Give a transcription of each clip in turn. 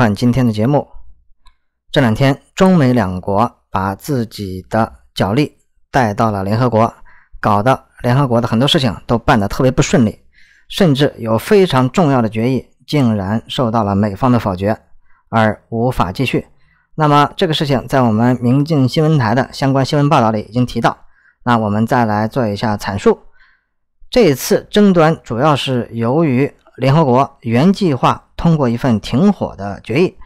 看今天的节目，这两天中美两国把自己的脚力带到了联合国，搞得联合国的很多事情都办得特别不顺利，甚至有非常重要的决议竟然受到了美方的否决而无法继续。那么这个事情在我们明镜新闻台的相关新闻报道里已经提到，那我们再来做一下阐述。这一次争端主要是由于。联合国原计划通过一份停火的决议，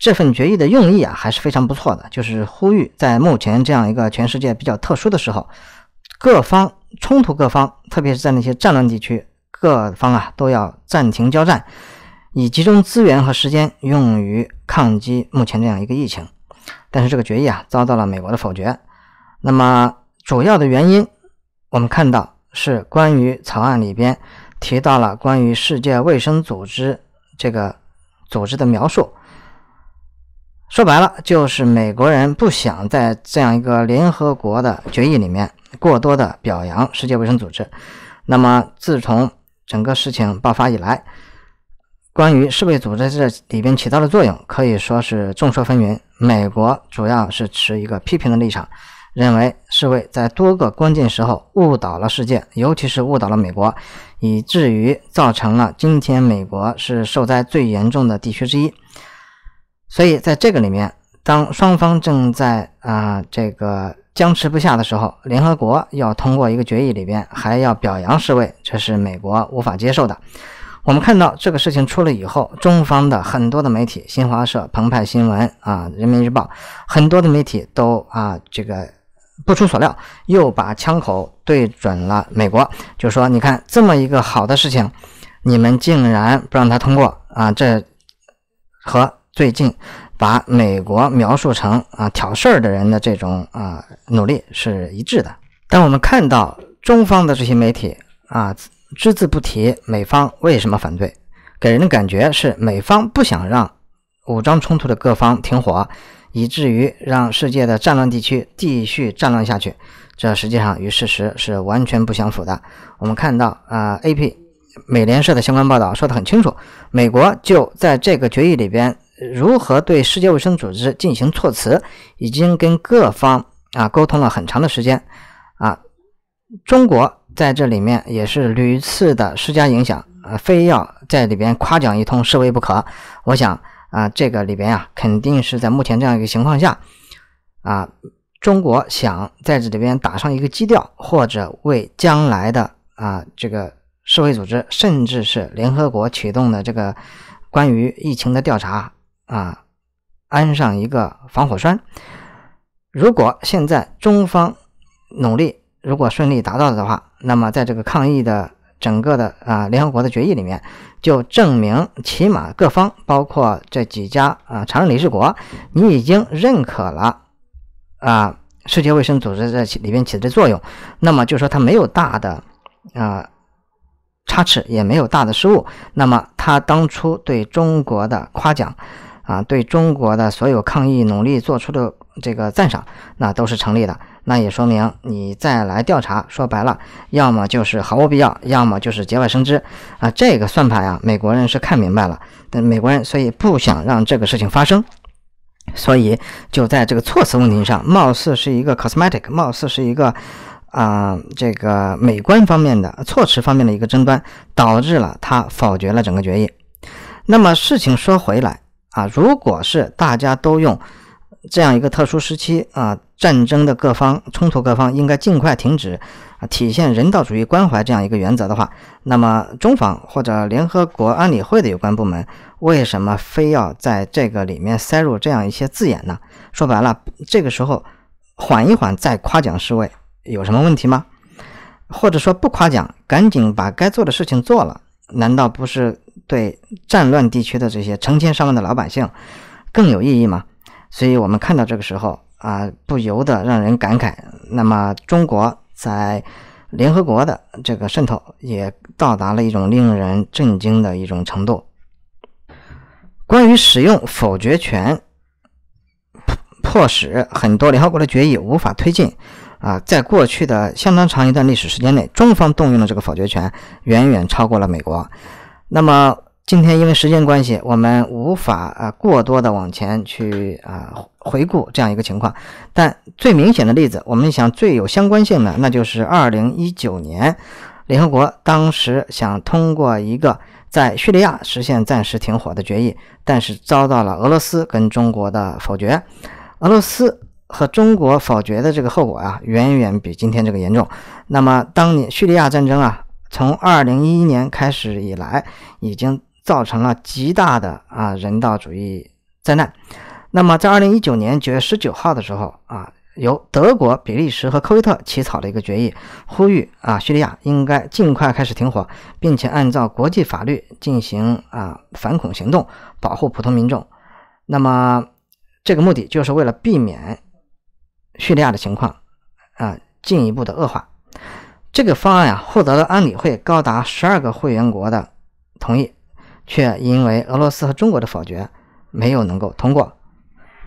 这份决议的用意啊还是非常不错的，就是呼吁在目前这样一个全世界比较特殊的时候，各方冲突各方，特别是在那些战乱地区，各方啊都要暂停交战，以集中资源和时间用于抗击目前这样一个疫情。但是这个决议啊遭到了美国的否决。那么主要的原因，我们看到是关于草案里边。提到了关于世界卫生组织这个组织的描述，说白了就是美国人不想在这样一个联合国的决议里面过多的表扬世界卫生组织。那么，自从整个事情爆发以来，关于世卫组织这里边起到的作用，可以说是众说纷纭。美国主要是持一个批评的立场。认为世卫在多个关键时候误导了世界，尤其是误导了美国，以至于造成了今天美国是受灾最严重的地区之一。所以在这个里面，当双方正在啊这个僵持不下的时候，联合国要通过一个决议里边还要表扬世卫，这是美国无法接受的。我们看到这个事情出了以后，中方的很多的媒体，新华社、澎湃新闻啊、人民日报，很多的媒体都啊这个。不出所料，又把枪口对准了美国，就说：“你看，这么一个好的事情，你们竟然不让他通过啊！”这和最近把美国描述成啊挑事儿的人的这种啊努力是一致的。但我们看到中方的这些媒体啊，只字不提美方为什么反对，给人的感觉是美方不想让武装冲突的各方停火。以至于让世界的战乱地区继续战乱下去，这实际上与事实是完全不相符的。我们看到啊，AP 美联社的相关报道说得很清楚，美国就在这个决议里边如何对世界卫生组织进行措辞，已经跟各方啊沟通了很长的时间。啊，中国在这里面也是屡次的施加影响，呃，非要在里边夸奖一通示为不可。我想。啊，这个里边呀，肯定是在目前这样一个情况下，啊，中国想在这里边打上一个基调，或者为将来的啊，这个世卫组织甚至是联合国启动的这个关于疫情的调查啊，安上一个防火栓。如果现在中方努力如果顺利达到的话，那么在这个抗疫的。整个的啊，联合国的决议里面就证明，起码各方包括这几家啊常任理事国，你已经认可了啊，世界卫生组织在起里面起的作用。那么就说他没有大的啊差池，也没有大的失误。那么他当初对中国的夸奖啊，对中国的所有抗疫努力做出的这个赞赏，那都是成立的。那也说明你再来调查，说白了，要么就是毫无必要，要么就是节外生枝啊！这个算盘呀，美国人是看明白了，但美国人所以不想让这个事情发生，所以就在这个措辞问题上，貌似是一个 cosmetic，貌似是一个啊这个美观方面的措辞方面的一个争端，导致了他否决了整个决议。那么事情说回来啊，如果是大家都用。这样一个特殊时期啊，战争的各方冲突各方应该尽快停止啊，体现人道主义关怀这样一个原则的话，那么中方或者联合国安理会的有关部门，为什么非要在这个里面塞入这样一些字眼呢？说白了，这个时候缓一缓再夸奖示威，有什么问题吗？或者说不夸奖，赶紧把该做的事情做了，难道不是对战乱地区的这些成千上万的老百姓更有意义吗？所以我们看到这个时候啊，不由得让人感慨。那么，中国在联合国的这个渗透也到达了一种令人震惊的一种程度。关于使用否决权，迫使很多联合国的决议无法推进啊。在过去的相当长一段历史时间内，中方动用的这个否决权远远超过了美国。那么，今天因为时间关系，我们无法啊过多的往前去啊回顾这样一个情况。但最明显的例子，我们想最有相关性的，那就是二零一九年联合国当时想通过一个在叙利亚实现暂时停火的决议，但是遭到了俄罗斯跟中国的否决。俄罗斯和中国否决的这个后果啊，远远比今天这个严重。那么当年叙利亚战争啊，从二零一一年开始以来已经。造成了极大的啊人道主义灾难。那么，在二零一九年九月十九号的时候啊，由德国、比利时和科威特起草了一个决议，呼吁啊叙利亚应该尽快开始停火，并且按照国际法律进行啊反恐行动，保护普通民众。那么，这个目的就是为了避免叙利亚的情况啊进一步的恶化。这个方案啊获得了安理会高达十二个会员国的同意。却因为俄罗斯和中国的否决，没有能够通过。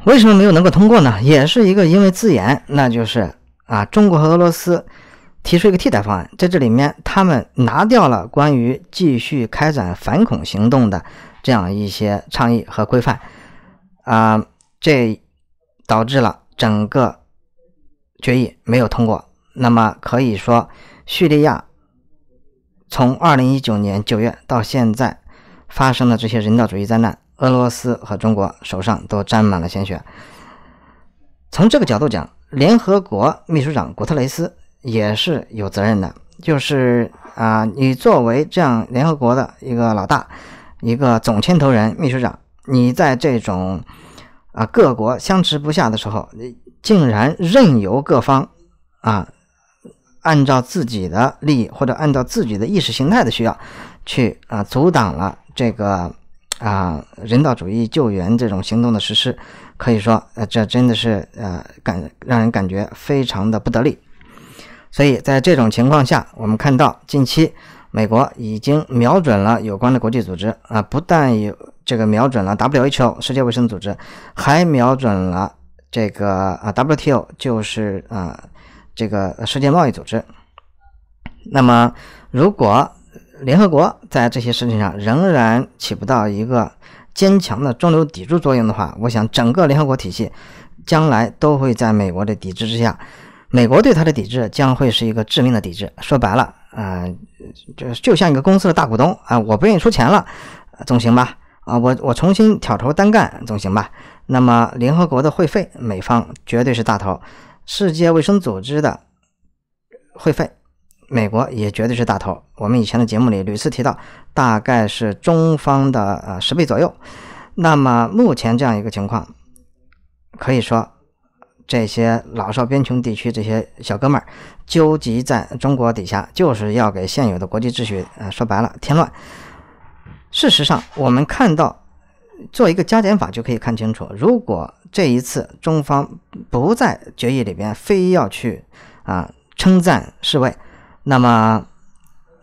为什么没有能够通过呢？也是一个因为字眼，那就是啊，中国和俄罗斯提出一个替代方案，在这里面他们拿掉了关于继续开展反恐行动的这样一些倡议和规范，啊，这导致了整个决议没有通过。那么可以说，叙利亚从二零一九年九月到现在。发生的这些人道主义灾难，俄罗斯和中国手上都沾满了鲜血。从这个角度讲，联合国秘书长古特雷斯也是有责任的。就是啊，你作为这样联合国的一个老大，一个总牵头人，秘书长，你在这种啊各国相持不下的时候，你竟然任由各方啊按照自己的利益或者按照自己的意识形态的需要去啊阻挡了。这个啊，人道主义救援这种行动的实施，可以说，呃，这真的是呃感让人感觉非常的不得力。所以在这种情况下，我们看到近期美国已经瞄准了有关的国际组织啊，不但有这个瞄准了 WHO 世界卫生组织，还瞄准了这个啊 WTO 就是啊这个世界贸易组织。那么如果，联合国在这些事情上仍然起不到一个坚强的中流砥柱作用的话，我想整个联合国体系将来都会在美国的抵制之下，美国对它的抵制将会是一个致命的抵制。说白了啊，就就像一个公司的大股东啊，我不愿意出钱了，总行吧？啊，我我重新挑头单干总行吧？那么联合国的会费，美方绝对是大头，世界卫生组织的会费。美国也绝对是大头。我们以前的节目里屡次提到，大概是中方的呃十倍左右。那么目前这样一个情况，可以说这些老少边穷地区这些小哥们儿纠集在中国底下，就是要给现有的国际秩序呃说白了添乱。事实上，我们看到做一个加减法就可以看清楚：如果这一次中方不在决议里边非要去啊称赞世卫，那么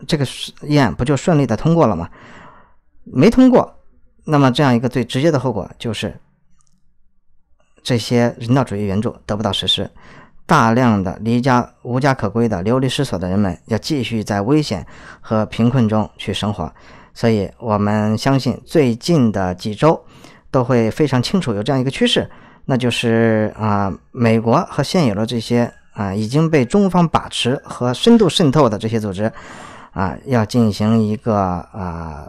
这个试验不就顺利的通过了吗？没通过，那么这样一个最直接的后果就是，这些人道主义援助得不到实施，大量的离家无家可归的流离失所的人们要继续在危险和贫困中去生活。所以，我们相信最近的几周都会非常清楚有这样一个趋势，那就是啊，美国和现有的这些。啊，已经被中方把持和深度渗透的这些组织，啊，要进行一个啊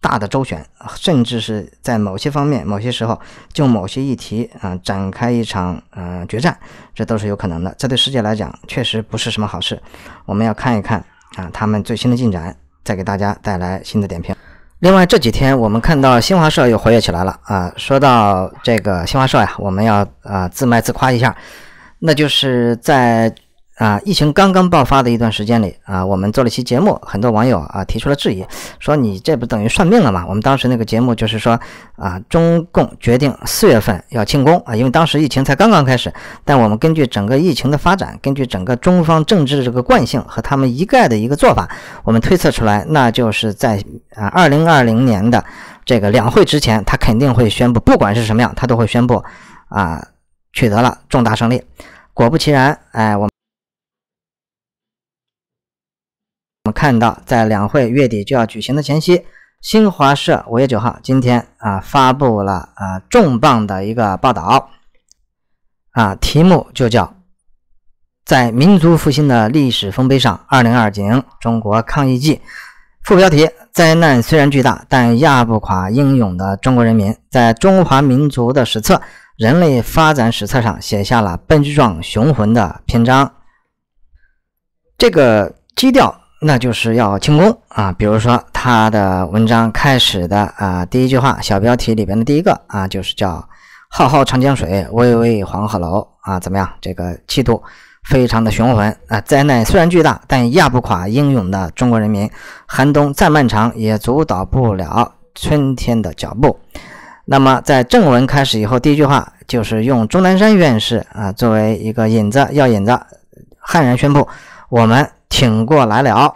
大的周旋，甚至是在某些方面、某些时候就某些议题啊展开一场嗯决战，这都是有可能的。这对世界来讲确实不是什么好事。我们要看一看啊他们最新的进展，再给大家带来新的点评。另外这几天我们看到新华社又活跃起来了啊。说到这个新华社呀，我们要啊自卖自夸一下。那就是在啊疫情刚刚爆发的一段时间里啊，我们做了一期节目，很多网友啊提出了质疑，说你这不等于算命了吗？我们当时那个节目就是说啊，中共决定四月份要庆功啊，因为当时疫情才刚刚开始，但我们根据整个疫情的发展，根据整个中方政治的这个惯性和他们一概的一个做法，我们推测出来，那就是在啊二零二零年的这个两会之前，他肯定会宣布，不管是什么样，他都会宣布啊。取得了重大胜利，果不其然，哎，我我们看到，在两会月底就要举行的前夕，新华社五月九号今天啊发布了啊重磅的一个报道，啊，题目就叫《在民族复兴的历史丰碑上》，二零二零中国抗疫记，副标题：灾难虽然巨大，但压不垮英勇的中国人民，在中华民族的史册。人类发展史册上写下了奔壮雄浑的篇章。这个基调，那就是要轻功啊。比如说，他的文章开始的啊，第一句话小标题里边的第一个啊，就是叫“浩浩长江水，巍巍黄鹤楼”啊，怎么样？这个气度非常的雄浑啊。灾难虽然巨大，但压不垮英勇的中国人民。寒冬再漫长，也阻挡不了春天的脚步。那么，在正文开始以后，第一句话就是用钟南山院士啊作为一个引子，要引子，悍然宣布我们挺过来了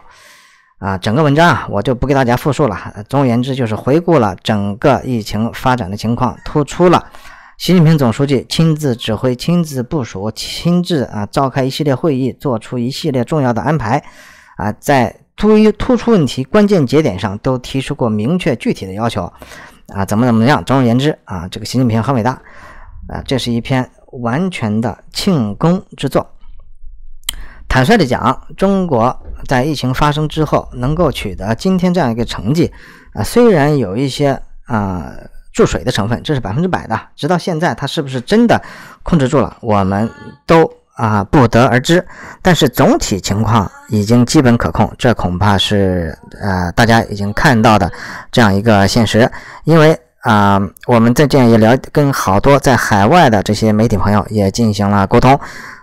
啊！整个文章啊，我就不给大家复述了。总而言之，就是回顾了整个疫情发展的情况，突出了习近平总书记亲自指挥、亲自部署、亲自啊召开一系列会议，做出一系列重要的安排啊，在突一突出问题、关键节点上都提出过明确具体的要求。啊，怎么怎么样？总而言之啊，这个习近平很伟大，啊，这是一篇完全的庆功之作。坦率的讲，中国在疫情发生之后能够取得今天这样一个成绩，啊，虽然有一些啊注水的成分，这是百分之百的。直到现在，它是不是真的控制住了，我们都。啊，不得而知，但是总体情况已经基本可控，这恐怕是呃大家已经看到的这样一个现实。因为啊，我们最近也聊，跟好多在海外的这些媒体朋友也进行了沟通，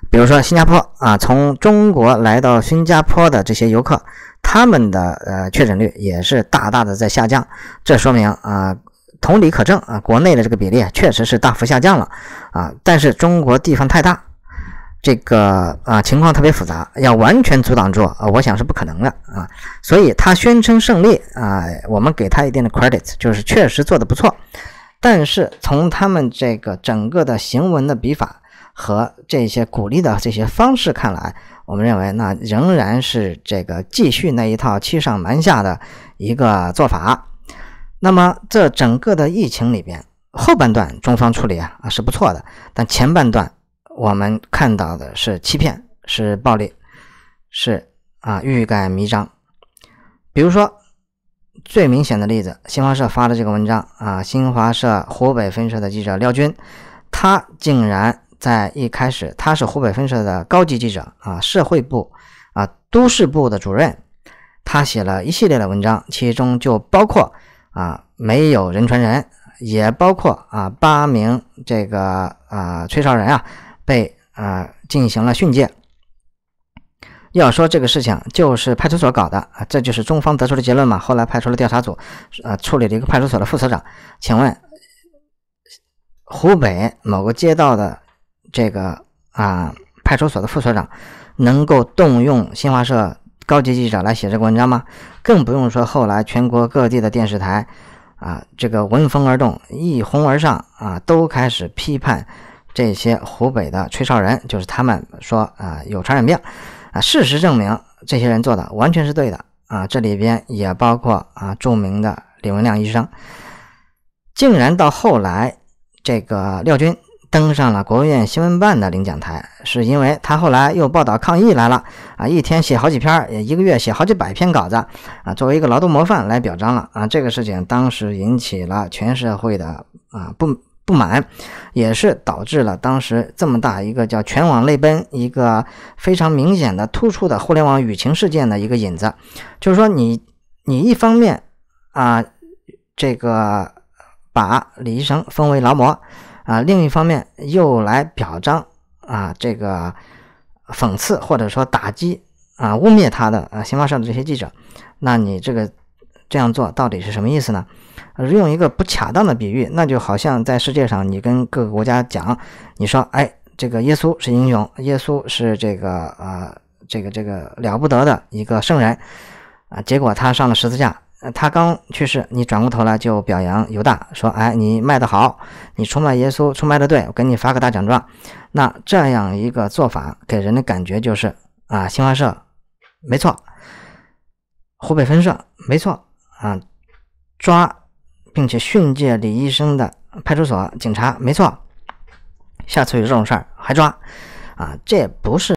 比如说新加坡啊，从中国来到新加坡的这些游客，他们的呃确诊率也是大大的在下降，这说明啊，同理可证啊，国内的这个比例确实是大幅下降了啊，但是中国地方太大。这个啊情况特别复杂，要完全阻挡住啊，我想是不可能的啊。所以他宣称胜利啊，我们给他一定的 credit，就是确实做的不错。但是从他们这个整个的行文的笔法和这些鼓励的这些方式看来，我们认为那仍然是这个继续那一套欺上瞒下的一个做法。那么这整个的疫情里边后半段中方处理啊啊是不错的，但前半段。我们看到的是欺骗，是暴力，是啊，欲盖弥彰。比如说最明显的例子，新华社发的这个文章啊，新华社湖北分社的记者廖军，他竟然在一开始，他是湖北分社的高级记者啊，社会部啊，都市部的主任，他写了一系列的文章，其中就包括啊，没有人传人，也包括啊，八名这个啊，吹哨人啊。被啊进行了训诫。要说这个事情就是派出所搞的啊，这就是中方得出的结论嘛。后来派出了调查组，呃，处理了一个派出所的副所长。请问湖北某个街道的这个啊派出所的副所长，能够动用新华社高级记者来写这个文章吗？更不用说后来全国各地的电视台啊，这个闻风而动，一哄而上啊，都开始批判。这些湖北的吹哨人，就是他们说啊有传染病，啊事实证明，这些人做的完全是对的啊。这里边也包括啊著名的李文亮医生，竟然到后来这个廖军登上了国务院新闻办的领奖台，是因为他后来又报道抗议来了啊，一天写好几篇，也一个月写好几百篇稿子啊，作为一个劳动模范来表彰了啊。这个事情当时引起了全社会的啊不。不满，也是导致了当时这么大一个叫全网泪奔，一个非常明显的突出的互联网舆情事件的一个引子。就是说，你你一方面啊，这个把李医生封为劳模，啊，另一方面又来表彰啊，这个讽刺或者说打击啊，污蔑他的啊，新华社的这些记者，那你这个。这样做到底是什么意思呢？用一个不恰当的比喻，那就好像在世界上，你跟各个国家讲，你说，哎，这个耶稣是英雄，耶稣是这个呃，这个这个了不得的一个圣人啊，结果他上了十字架，他刚去世，你转过头来就表扬犹大，说，哎，你卖的好，你出卖耶稣，出卖的对，我给你发个大奖状。那这样一个做法给人的感觉就是，啊，新华社没错，湖北分社没错。啊，抓并且训诫李医生的派出所警察，没错。下次有这种事儿还抓，啊，这不是，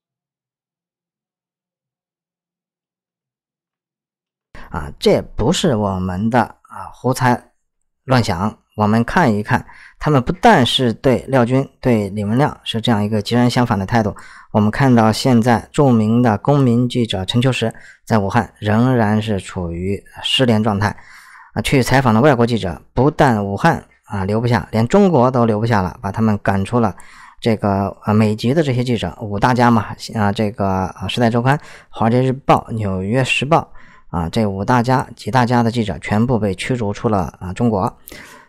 啊，这不是我们的啊，胡猜。乱想，我们看一看，他们不但是对廖军、对李文亮是这样一个截然相反的态度。我们看到，现在著名的公民记者陈秋实在武汉仍然是处于失联状态，啊，去采访的外国记者不但武汉啊留不下，连中国都留不下了，把他们赶出了这个啊美籍的这些记者五大家嘛啊，这个啊时代周刊、华尔街日报、纽约时报。啊，这五大家、几大家的记者全部被驱逐出了啊中国，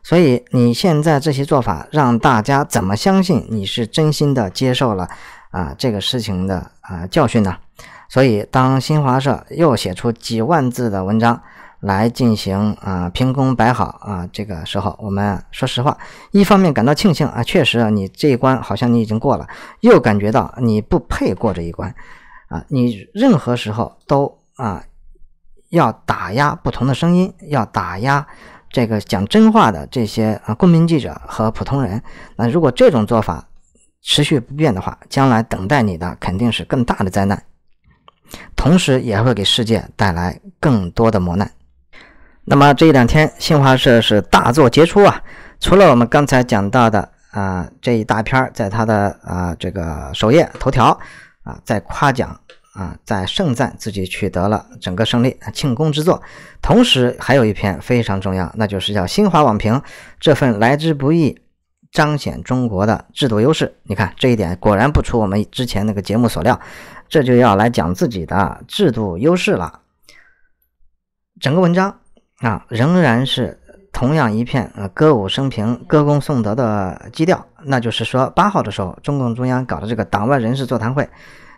所以你现在这些做法让大家怎么相信你是真心的接受了啊这个事情的啊教训呢？所以当新华社又写出几万字的文章来进行啊凭空摆好啊这个时候，我们说实话，一方面感到庆幸啊，确实啊你这一关好像你已经过了，又感觉到你不配过这一关，啊，你任何时候都啊。要打压不同的声音，要打压这个讲真话的这些啊，公民记者和普通人。那如果这种做法持续不变的话，将来等待你的肯定是更大的灾难，同时也会给世界带来更多的磨难。那么这一两天，新华社是大作杰出啊，除了我们刚才讲到的啊这一大片儿，在他的啊这个首页头条啊，在夸奖。啊，在盛赞自己取得了整个胜利，庆功之作。同时，还有一篇非常重要，那就是叫《新华网评》这份来之不易，彰显中国的制度优势。你看这一点果然不出我们之前那个节目所料，这就要来讲自己的制度优势了。整个文章啊，仍然是同样一片歌舞升平、歌功颂德的基调。那就是说，八号的时候，中共中央搞的这个党外人士座谈会。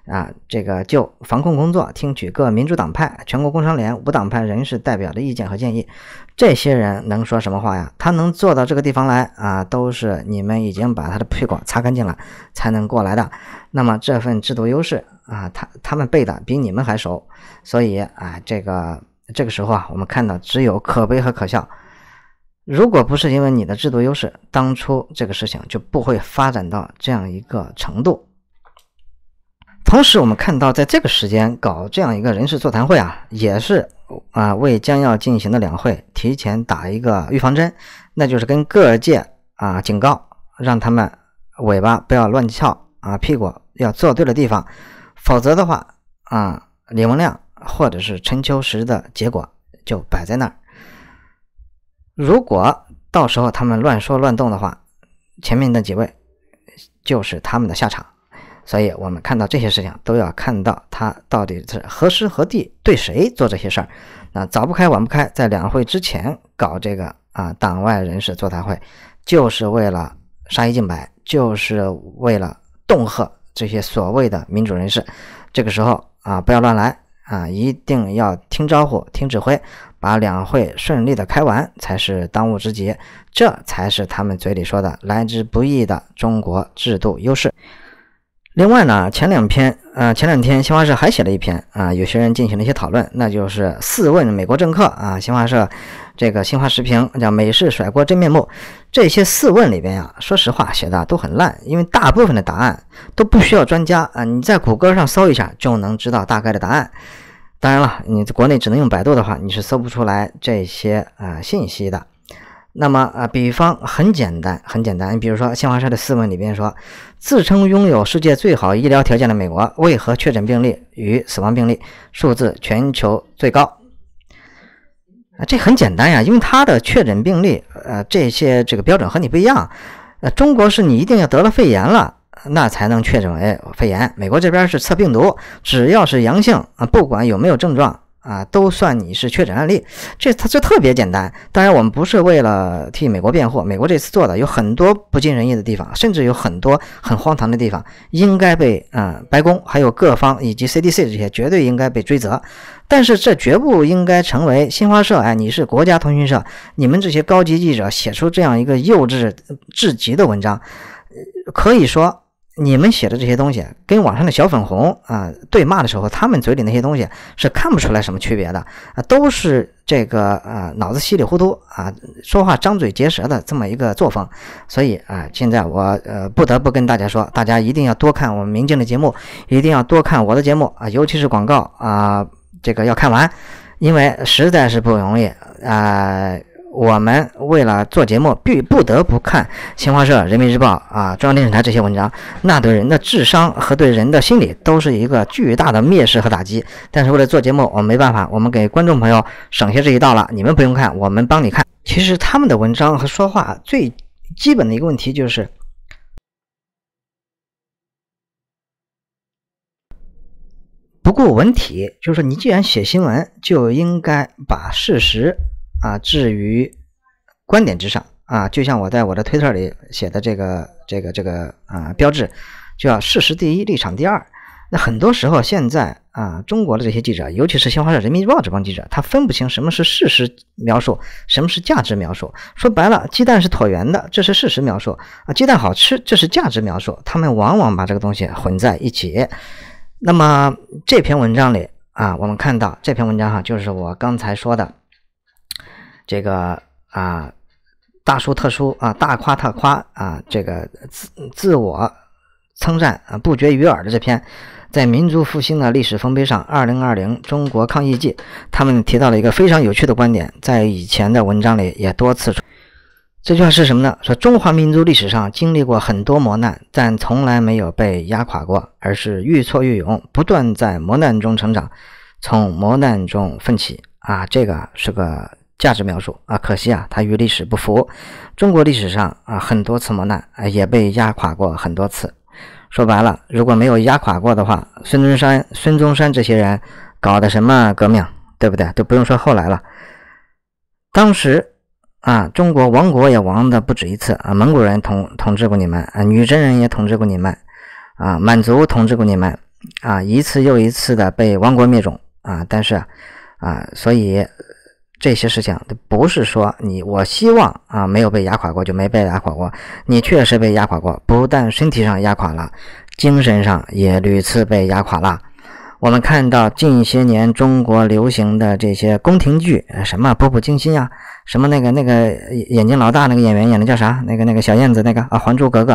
啊，这个就防控工作，听取各民主党派、全国工商联无党派人士代表的意见和建议。这些人能说什么话呀？他能做到这个地方来啊，都是你们已经把他的屁股擦干净了才能过来的。那么这份制度优势啊，他他们背的比你们还熟。所以啊，这个这个时候啊，我们看到只有可悲和可笑。如果不是因为你的制度优势，当初这个事情就不会发展到这样一个程度。同时，我们看到，在这个时间搞这样一个人事座谈会啊，也是啊，为将要进行的两会提前打一个预防针，那就是跟各界啊警告，让他们尾巴不要乱翘啊，屁股要坐对了地方，否则的话啊，李文亮或者是陈秋实的结果就摆在那儿。如果到时候他们乱说乱动的话，前面那几位就是他们的下场。所以我们看到这些事情，都要看到他到底是何时何地对谁做这些事儿。那早不开晚不开，在两会之前搞这个啊党外人士座谈会，就是为了杀一儆百，就是为了恫吓这些所谓的民主人士。这个时候啊，不要乱来啊，一定要听招呼听指挥，把两会顺利的开完才是当务之急，这才是他们嘴里说的来之不易的中国制度优势。另外呢，前两天，呃，前两天新华社还写了一篇啊，有些人进行了一些讨论，那就是四问美国政客啊。新华社这个新华时评叫美式甩锅真面目。这些四问里边呀，说实话写的都很烂，因为大部分的答案都不需要专家啊，你在谷歌上搜一下就能知道大概的答案。当然了，你在国内只能用百度的话，你是搜不出来这些呃信息的。那么啊，比方很简单，很简单，你比如说新华社的四问里边说。自称拥有世界最好医疗条件的美国，为何确诊病例与死亡病例数字全球最高？啊，这很简单呀，因为他的确诊病例，呃，这些这个标准和你不一样。呃，中国是你一定要得了肺炎了，那才能确诊，为肺炎。美国这边是测病毒，只要是阳性啊，不管有没有症状。啊，都算你是确诊案例，这它这特别简单。当然，我们不是为了替美国辩护，美国这次做的有很多不尽人意的地方，甚至有很多很荒唐的地方，应该被嗯白宫还有各方以及 CDC 这些绝对应该被追责。但是这绝不应该成为新华社哎，你是国家通讯社，你们这些高级记者写出这样一个幼稚至极的文章，可以说。你们写的这些东西跟网上的小粉红啊对骂的时候，他们嘴里那些东西是看不出来什么区别的啊，都是这个啊脑子稀里糊涂啊说话张嘴结舌的这么一个作风。所以啊，现在我呃不得不跟大家说，大家一定要多看我们明镜的节目，一定要多看我的节目啊，尤其是广告啊，这个要看完，因为实在是不容易啊。我们为了做节目，必不得不看新华社、人民日报啊、中央电视台这些文章，那对人的智商和对人的心理都是一个巨大的蔑视和打击。但是为了做节目，我们没办法，我们给观众朋友省下这一道了，你们不用看，我们帮你看。其实他们的文章和说话最基本的一个问题就是不顾文体，就是说，你既然写新闻，就应该把事实。啊，置于观点之上啊，就像我在我的推特里写的这个这个这个啊标志，就要事实第一，立场第二。那很多时候现在啊，中国的这些记者，尤其是新华社、人民日报这帮记者，他分不清什么是事实描述，什么是价值描述。说白了，鸡蛋是椭圆的，这是事实描述啊；鸡蛋好吃，这是价值描述。他们往往把这个东西混在一起。那么这篇文章里啊，我们看到这篇文章哈，就是我刚才说的。这个啊，大书特书啊，大夸特夸啊，这个自自我称赞啊，不绝于耳的这篇，在民族复兴的历史丰碑上，二零二零中国抗疫记，他们提到了一个非常有趣的观点，在以前的文章里也多次这句话是什么呢？说中华民族历史上经历过很多磨难，但从来没有被压垮过，而是愈挫愈勇，不断在磨难中成长，从磨难中奋起啊！这个是个。价值描述啊，可惜啊，它与历史不符。中国历史上啊，很多次磨难啊，也被压垮过很多次。说白了，如果没有压垮过的话，孙中山、孙中山这些人搞的什么革命，对不对？都不用说后来了。当时啊，中国亡国也亡的不止一次啊，蒙古人统统治过你们啊，女真人也统治过你们啊，满族统治过你们啊，一次又一次的被亡国灭种啊。但是啊，所以。这些事情都不是说你，我希望啊，没有被压垮过就没被压垮过。你确实被压垮过，不但身体上压垮了，精神上也屡次被压垮了。我们看到近些年中国流行的这些宫廷剧，什么《步步惊心》呀，什么那个那个眼睛老大那个演员演的叫啥？那个那个小燕子那个啊，《还珠格格》，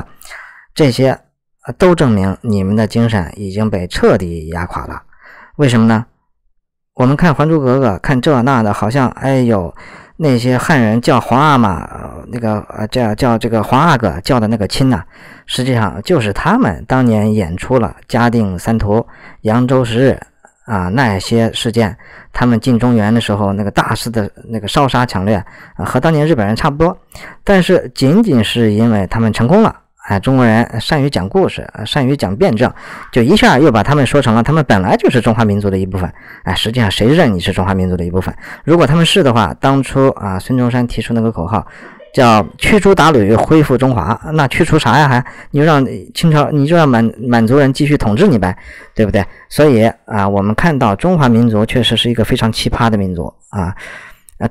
这些都证明你们的精神已经被彻底压垮了。为什么呢？我们看《还珠格格》，看这那的，好像哎呦，那些汉人叫皇阿玛，那个呃，叫叫这个皇阿哥叫的那个亲呐，实际上就是他们当年演出了嘉定三屠、扬州十日啊那些事件，他们进中原的时候那个大肆的那个烧杀抢掠，和当年日本人差不多，但是仅仅是因为他们成功了。啊，中国人善于讲故事，善于讲辩证，就一下又把他们说成了他们本来就是中华民族的一部分。哎，实际上谁认你是中华民族的一部分？如果他们是的话，当初啊，孙中山提出那个口号叫“驱除鞑虏，恢复中华”，那驱除啥呀？还你就让清朝，你就让满满族人继续统治你呗，对不对？所以啊，我们看到中华民族确实是一个非常奇葩的民族啊，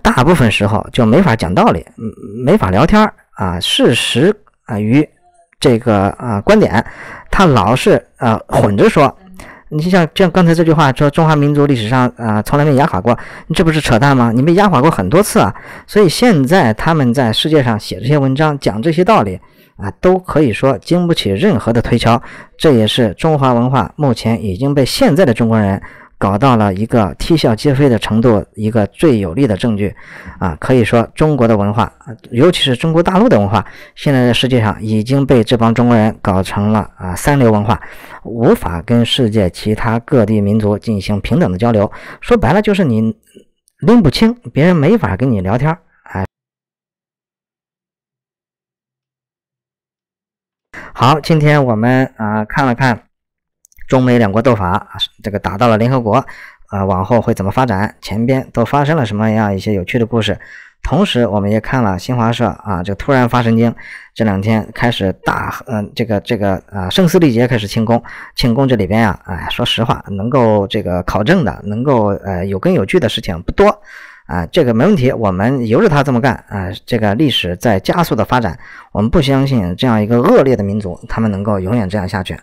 大部分时候就没法讲道理，没法聊天儿啊，事实啊与。这个啊观点，他老是啊混着说，你像像刚才这句话说中华民族历史上啊从来没压垮过，你这不是扯淡吗？你被压垮过很多次啊，所以现在他们在世界上写这些文章讲这些道理啊，都可以说经不起任何的推敲，这也是中华文化目前已经被现在的中国人。搞到了一个啼笑皆非的程度，一个最有力的证据，啊，可以说中国的文化，尤其是中国大陆的文化，现在在世界上已经被这帮中国人搞成了啊三流文化，无法跟世界其他各地民族进行平等的交流。说白了就是你拎不清，别人没法跟你聊天。哎，好，今天我们啊看了看。中美两国斗法，这个打到了联合国，啊，往后会怎么发展？前边都发生了什么样一些有趣的故事？同时，我们也看了新华社啊，就突然发神经，这两天开始大嗯，这个这个啊，声嘶力竭开始庆功，庆功这里边呀，哎，说实话，能够这个考证的，能够呃有根有据的事情不多啊，这个没问题，我们由着他这么干啊，这个历史在加速的发展，我们不相信这样一个恶劣的民族，他们能够永远这样下去。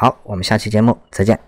好，我们下期节目再见。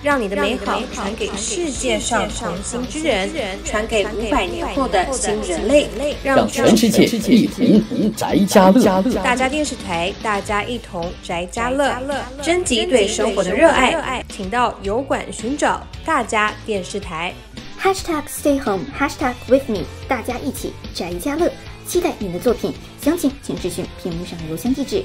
让你的美好传给世界上同行之人，传给五百年后的新人类，让全世界一同宅家乐。大家电视台，大家一同宅家乐，征集对生活的热爱，请到油管寻找大家电视台，#stayhome#withme，h a h g s t a Hashtag 大家一起宅家乐，期待你的作品，详情请咨询屏幕上的邮箱地址。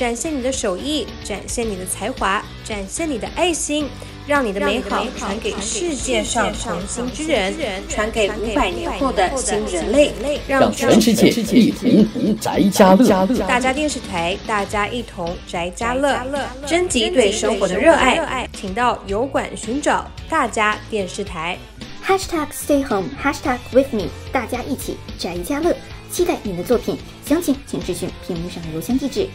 展现你的手艺，展现你的才华，展现你的爱心，让你的美好传给世界上同心之人，传给五百年后的新人类，让全世界一同宅家乐。大家电视台，大家一同宅家乐，征集对生活的热爱，请到油管寻找大家电视台，#stay h a h g s t a home hashtag #with me，大家一起宅家乐，期待您的作品，详情请咨询屏幕上的邮箱地址。